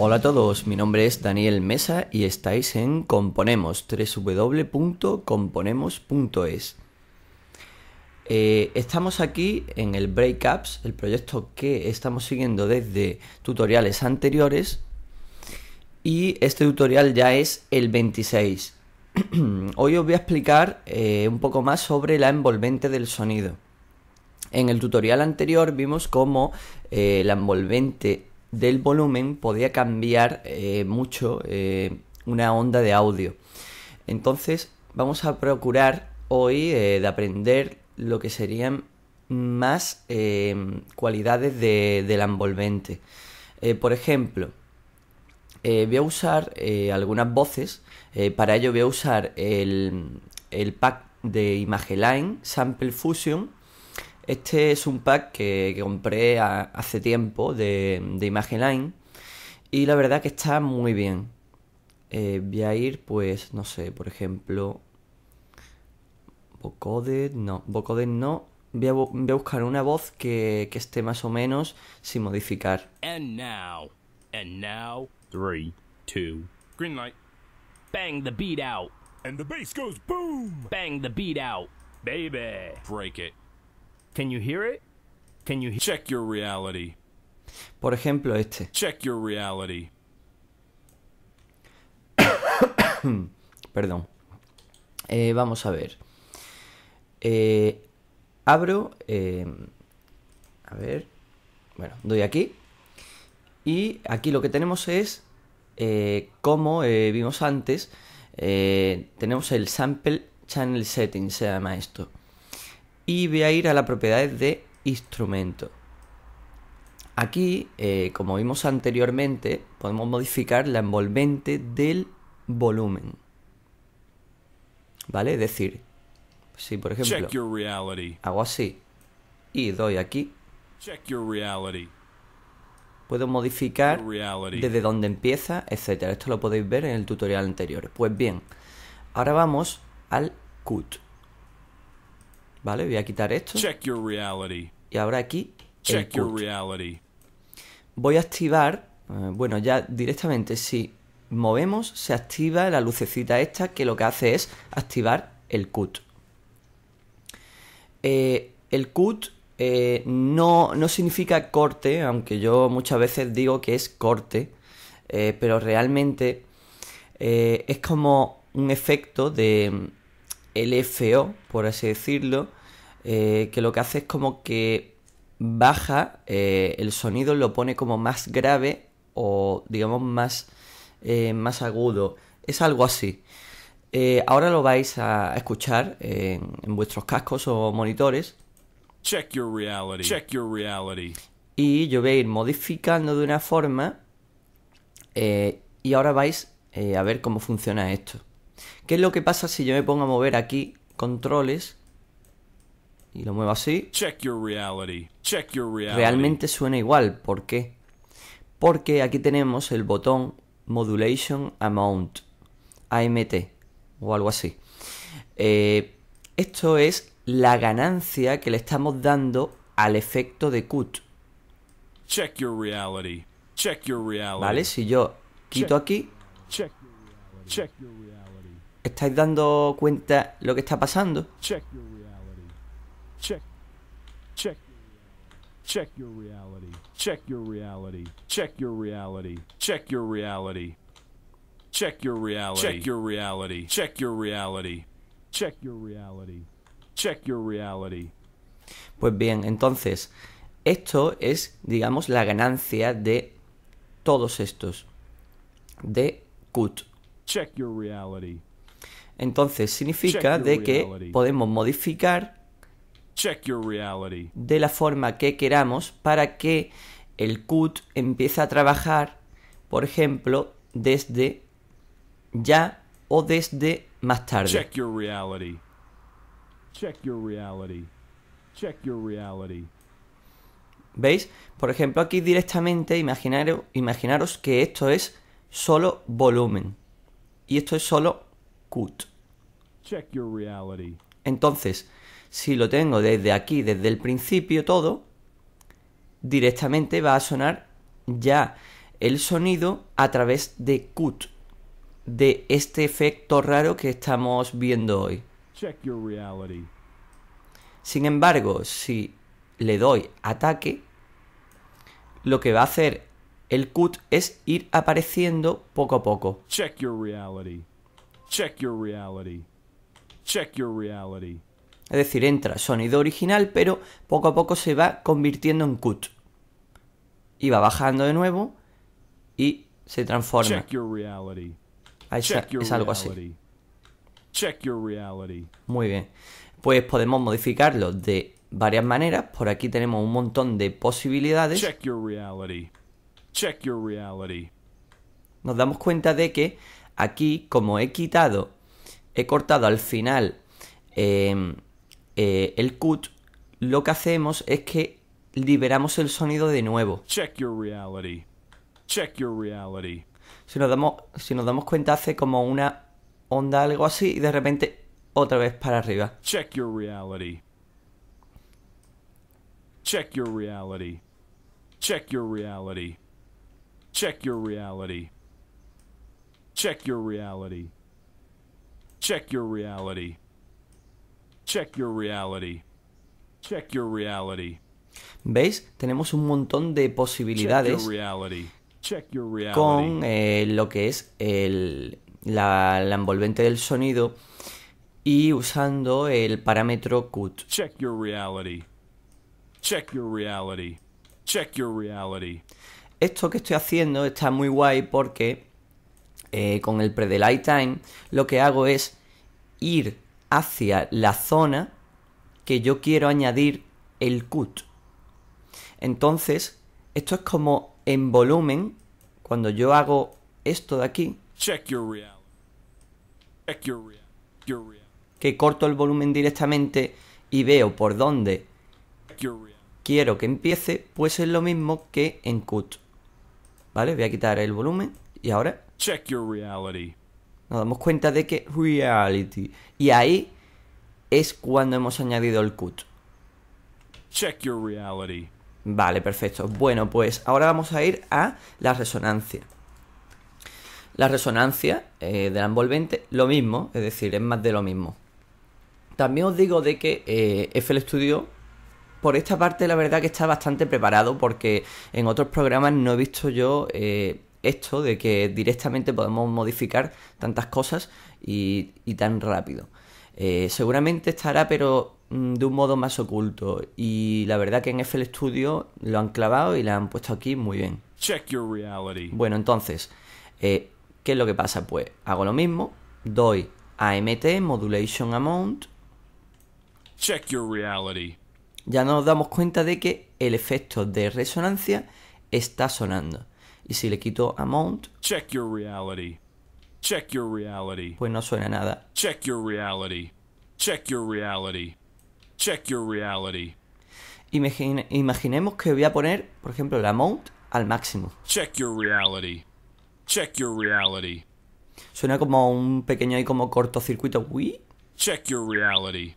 Hola a todos, mi nombre es Daniel Mesa y estáis en Componemos, www.componemos.es. Eh, estamos aquí en el Breakups, el proyecto que estamos siguiendo desde tutoriales anteriores. Y este tutorial ya es el 26. Hoy os voy a explicar eh, un poco más sobre la envolvente del sonido. En el tutorial anterior vimos cómo eh, la envolvente del volumen podía cambiar eh, mucho eh, una onda de audio. Entonces vamos a procurar hoy eh, de aprender lo que serían más cualidades del envolvente. por ejemplo, voy a usar algunas voces. para ello voy a usar el, el pack de ImageLine Sample Fusion este es un pack que, compré hace tiempo de, de line y la verdad que está muy bien. Eh, voy a ir, pues, no sé, por ejemplo, Bocoded, no, Bocoded no. Voy a, buscar una voz que, que, esté más o menos sin modificar. And now, and now, 3, 2, green light. Bang the beat out. And the bass goes boom. Bang the beat out, baby. Break it. Can you hear it? Can you Check your reality. Por ejemplo, este. Check your reality. Perdón. Eh, vamos a ver. Eh, abro. Eh, a ver. Bueno, doy aquí. Y aquí lo que tenemos es. como vimos antes. tenemos el sample channel settings. Se llama esto y voy a ir a las propiedades de instrumento. Aquí, eh, como vimos anteriormente, podemos modificar la envolvente del volumen. ¿Vale? Es decir, si por ejemplo hago así y doy aquí, puedo modificar desde dónde empieza, etcétera. Esto lo podéis ver en el tutorial anterior. Pues bien, ahora vamos al cut. Voy a quitar esto. Y ahora aquí. Check your reality. Voy a activar. Eh, bueno, ya directamente si movemos, se activa la lucecita esta que lo que hace es activar el cut. Eh, el cut eh, no, significa corte, aunque yo muchas veces digo que es corte, pero realmente es como un efecto de mm, LFO, por así decirlo, eh, que lo que hace es como que baja eh, el sonido, lo pone como más grave o digamos más, eh, más agudo. Es algo así. ahora lo vais a escuchar en, vuestros cascos o monitores. Check your reality. Check your reality. Y yo voy a ir modificando de una forma. y ahora vais a ver cómo funciona esto. ¿Qué es lo que pasa si yo me pongo a mover aquí controles? y lo muevo así, realmente suena igual. ¿Por qué? Porque aquí tenemos el botón Modulation Amount, AMT, o algo así. Eh, esto es la ganancia que le estamos dando al efecto de cut. ¿Vale? Si yo quito aquí, ¿estáis dando cuenta lo que está pasando? Check your reality. Check your reality. Check your reality. Check your reality. Check your reality. Check your reality. Check your reality. Check your reality. Check your reality. Pues bien, entonces, esto es, digamos, la ganancia de todos estos. De CUT. Check your reality. Entonces significa de que podemos modificar de la forma que queramos para que el CUT empiece a trabajar, por ejemplo, desde ya o desde más tarde. ¿Veis? Por ejemplo, aquí directamente imaginaros, que esto es solo volumen y esto es solo cut. Check your reality. Entonces, si lo tengo desde aquí, desde el principio todo, directamente va a sonar ya el sonido a través de cut, de este efecto raro que estamos viendo hoy. Sin embargo, si le doy ataque, lo que va a hacer el cut es ir apareciendo poco a poco. Check your reality. Check your reality. Check your reality. Es decir, entra sonido original, pero poco a poco se va convirtiendo en cut. Y va bajando de nuevo y se transforma. Ah, es, es algo así. Muy bien. Pues podemos modificarlo de varias maneras. Por aquí tenemos un montón de posibilidades. Nos damos cuenta de que aquí, como he quitado, he cortado al final. Eh, eh, el cut, lo que hacemos es que liberamos el sonido de nuevo. Check your reality. Check your reality. Si nos damos, si nos damos cuenta, hace como una onda, algo así, y de repente otra vez para arriba. Check your reality. Check your reality. Check your reality. Check your reality. Check your reality. Check your reality. Check your reality. Check your reality. ¿Veis? Tenemos un montón de posibilidades con eh, lo que es el, la, envolvente del sonido y usando el parámetro cut. Check your reality. Check your reality. Check your reality. Esto que estoy haciendo está muy guay porque eh, con el predelay time lo que hago es ir hacia la zona que yo quiero añadir el cut. Entonces, esto es como en volumen, cuando yo hago esto de aquí, que corto el volumen directamente y veo por dónde quiero que empiece, pues es lo mismo que en cut. ¿Vale? Voy a quitar el volumen y ahora nos damos cuenta de que reality. Y ahí es cuando hemos añadido el cut. Check your reality. Vale, perfecto. Bueno, pues ahora vamos a ir a la resonancia. La resonancia eh, de la envolvente, lo mismo, es decir, es más de lo mismo. También os digo de que eh, FL Studio, por esta parte, la verdad que está bastante preparado, porque en otros programas no he visto yo eh, esto de que directamente podemos modificar tantas cosas y, tan rápido. Eh, seguramente estará, pero mm, de un modo más oculto. Y la verdad que en FL Studio lo han clavado y la han puesto aquí muy bien. Check your reality. Bueno, entonces, eh, ¿qué es lo que pasa? Pues hago lo mismo, doy AMT, Modulation Amount. Check your reality. Ya nos damos cuenta de que el efecto de resonancia está sonando. Y si le quito amount, check your reality. Check your reality. Pues no suena nada. Check your reality. Check your reality. Check your reality. Imagine, imaginemos que voy a poner, por ejemplo, el amount al máximo. Check your reality. Check your reality. Suena como un pequeño y como cortocircuito. Uy. Check your reality.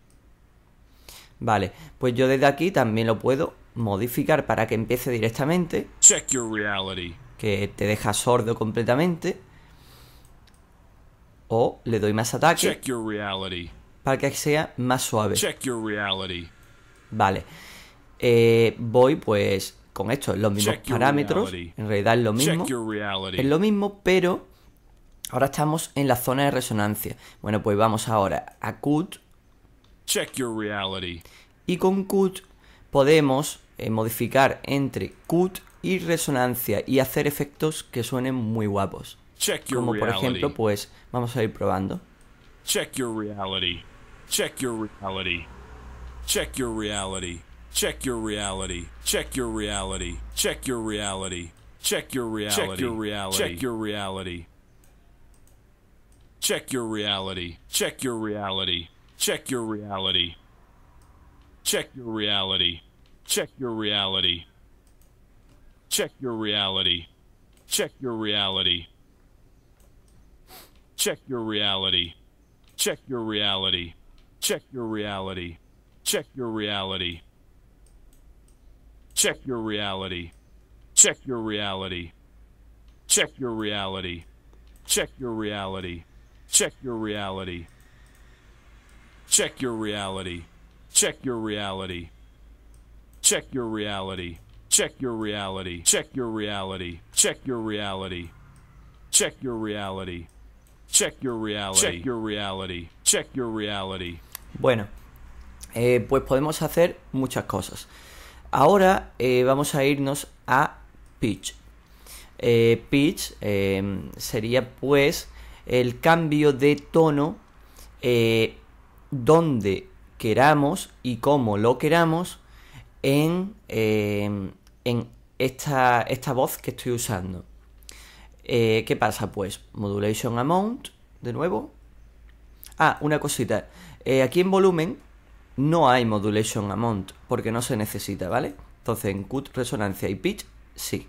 Vale, pues yo desde aquí también lo puedo modificar para que empiece directamente. Check your reality que te deja sordo completamente. O le doy más ataque para que sea más suave. Vale. Eh, voy pues con esto, los mismos parámetros. En realidad es lo mismo. Es lo mismo, pero ahora estamos en la zona de resonancia. Bueno, pues vamos ahora a CUT. Y con CUT podemos eh, modificar entre CUT y resonancia y hacer efectos que suenen muy guapos. Como por ejemplo, pues vamos a ir probando. Check your reality. Check your reality. Check your reality. Check your reality. Check your reality. Check your reality. Check your reality. Check your reality. Check your reality. Check your reality. Check your reality. Check your reality. Check your reality. Check your reality. Check your reality. Check your reality. Check your reality. Check your reality. Check your reality. Check your reality. Check your reality. Check your reality. Check your reality. Check your reality. Check your reality. Check your reality. Check your reality. Check your reality. Check your reality. Check your reality. Check your reality. Check your reality. Check your reality. Check your reality. Check your reality. Bueno, eh, pues podemos hacer muchas cosas. Ahora eh, vamos a irnos a pitch. Eh, pitch eh, sería pues el cambio de tono eh, donde queramos y como lo queramos en en esta, esta voz que estoy usando. Eh, ¿Qué pasa? Pues modulation amount, de nuevo. Ah, una cosita. Eh, aquí en volumen no hay modulation amount porque no se necesita, ¿vale? Entonces en cut, resonancia y pitch, sí.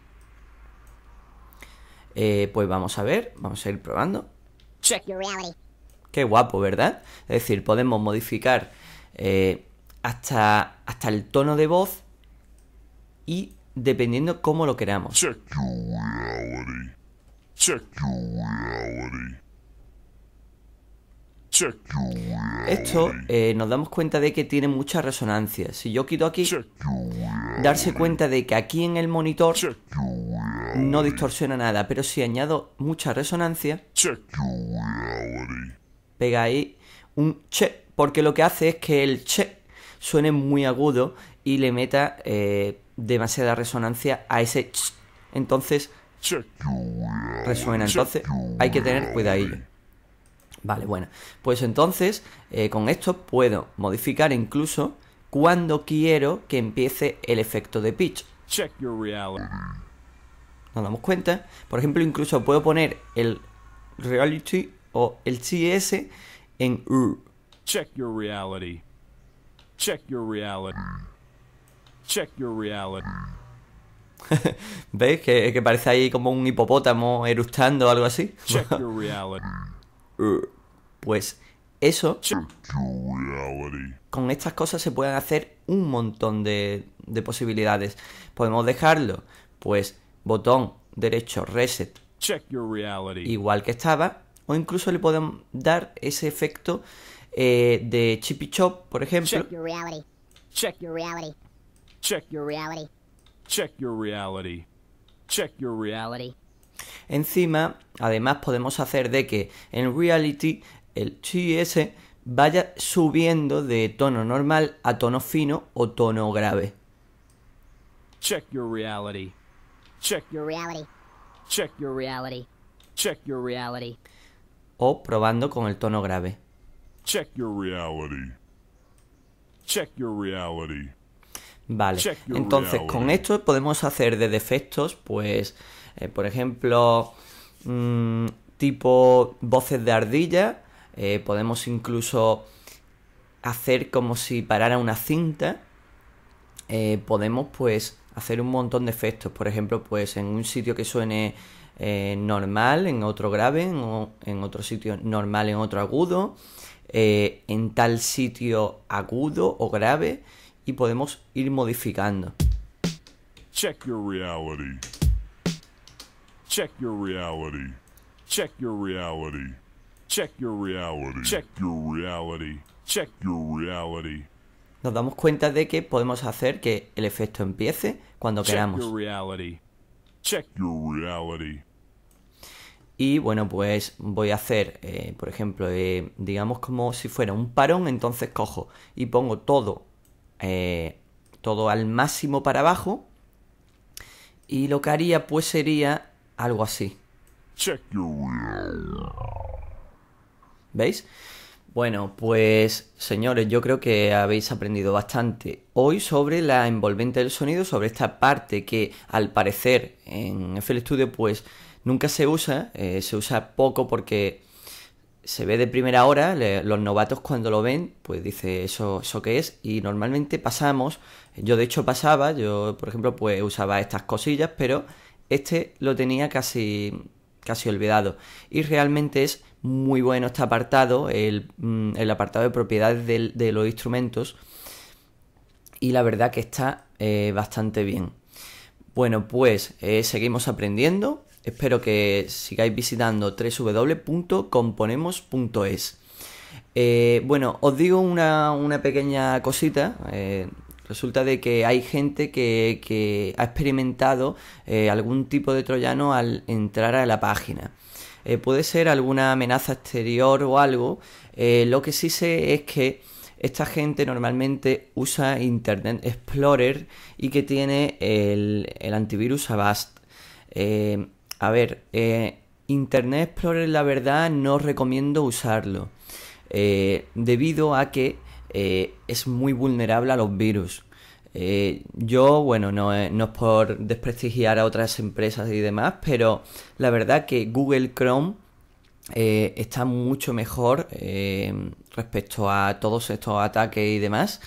Eh, pues vamos a ver, vamos a ir probando. Check Qué guapo, ¿verdad? Es decir, podemos modificar hasta, hasta el tono de voz y dependiendo cómo lo queramos. Esto nos damos cuenta de que tiene mucha resonancia Si yo quito aquí, darse cuenta de que aquí en el monitor no distorsiona nada, pero si añado mucha resonancia, pega ahí un che, porque lo que hace es que el che suene muy agudo y le meta eh, demasiada resonancia a ese Entonces, resuena. Entonces, hay que tener cuidadillo. Vale, bueno. Pues entonces, eh, con esto puedo modificar incluso cuando quiero que empiece el efecto de pitch. Nos damos cuenta. Por ejemplo, incluso puedo poner el reality o el cs en Check your reality. Check your reality. Check your reality. ¿Veis? Que, parece ahí como un hipopótamo eructando o algo así. Uh, pues eso. Con estas cosas se pueden hacer un montón de, posibilidades. Podemos dejarlo. Pues botón derecho reset. Igual que estaba. O incluso le podemos dar ese efecto eh, de Chippy Chop, por ejemplo. Check your Check your reality. Check your reality. Check your reality. Check your reality. Encima, además podemos hacer de que en reality el TS vaya subiendo de tono normal a tono fino o tono grave. Check your reality. Check your reality. Check your reality. Check your reality. O probando con el tono grave. Check your reality. Check your reality. Vale, entonces con esto podemos hacer de defectos, pues, eh, por ejemplo, mm, tipo voces de ardilla, eh, podemos incluso hacer como si parara una cinta, eh, podemos pues hacer un montón de efectos, por ejemplo, pues en un sitio que suene normal, en otro grave, en, en, otro sitio normal, en otro agudo, en tal sitio agudo o grave, y podemos ir modificando. Check your reality. Check your reality. Nos damos cuenta de que podemos hacer que el efecto empiece cuando queramos. Y bueno, pues voy a hacer, eh, por ejemplo, eh, digamos como si fuera un parón, entonces cojo y pongo todo eh, todo al máximo para abajo. Y lo que haría pues sería algo así. ¿Veis? Bueno, pues señores, yo creo que habéis aprendido bastante hoy sobre la envolvente del sonido, sobre esta parte que al parecer en FL Studio pues nunca se usa, eh, se usa poco porque se ve de primera hora, los novatos cuando lo ven, pues dice eso, eso es, y normalmente pasamos, yo de hecho pasaba, yo por ejemplo pues usaba estas cosillas, pero este lo tenía casi, casi olvidado. Y realmente es muy bueno este apartado, el, mm, apartado de propiedades de, los instrumentos, y la verdad que está eh, bastante bien. Bueno, pues eh, seguimos aprendiendo. Espero que sigáis visitando www.componemos.es. Eh, bueno, os digo una, pequeña cosita. Eh, resulta de que hay gente que, ha experimentado eh, algún tipo de troyano al entrar a la página. puede ser alguna amenaza exterior o algo. lo que sí sé es que esta gente normalmente usa Internet Explorer y que tiene el, el antivirus Avast. A ver, eh, Internet Explorer la verdad no recomiendo usarlo. Eh, debido a que eh, es muy vulnerable a los virus. yo, bueno, no es, por desprestigiar a otras empresas y demás, pero la verdad que Google Chrome está mucho mejor respecto a todos estos ataques y demás.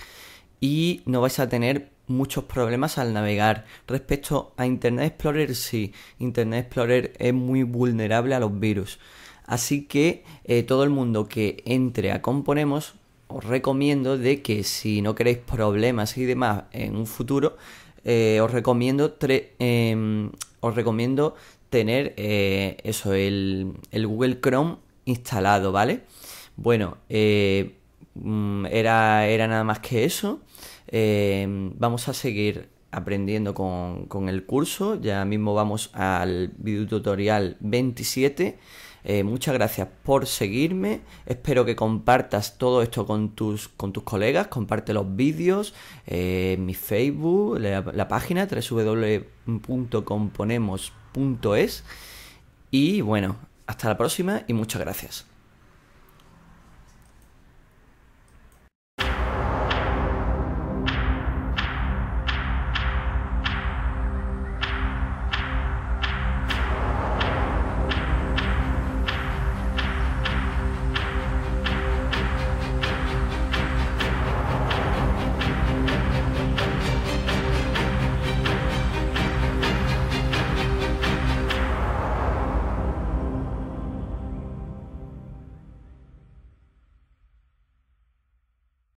Y no vais a tener muchos problemas al navegar. Respecto a Internet Explorer, sí, Internet Explorer es muy vulnerable a los virus. Así que eh, todo el mundo que entre a Componemos, os recomiendo de que si no queréis problemas y demás en un futuro, eh, os recomiendo em, os recomiendo tener eh, eso, el, el, Google Chrome instalado, ¿vale? Bueno, mm, era, era nada más que eso. Em, vamos a seguir aprendiendo con, el curso. Ya mismo vamos al tutorial 27. Eh, muchas gracias por seguirme. Espero que compartas todo esto con tus, con tus colegas. Comparte los vídeos, eh, mi Facebook, la página www.componemos.es. Y bueno, hasta la próxima y muchas gracias.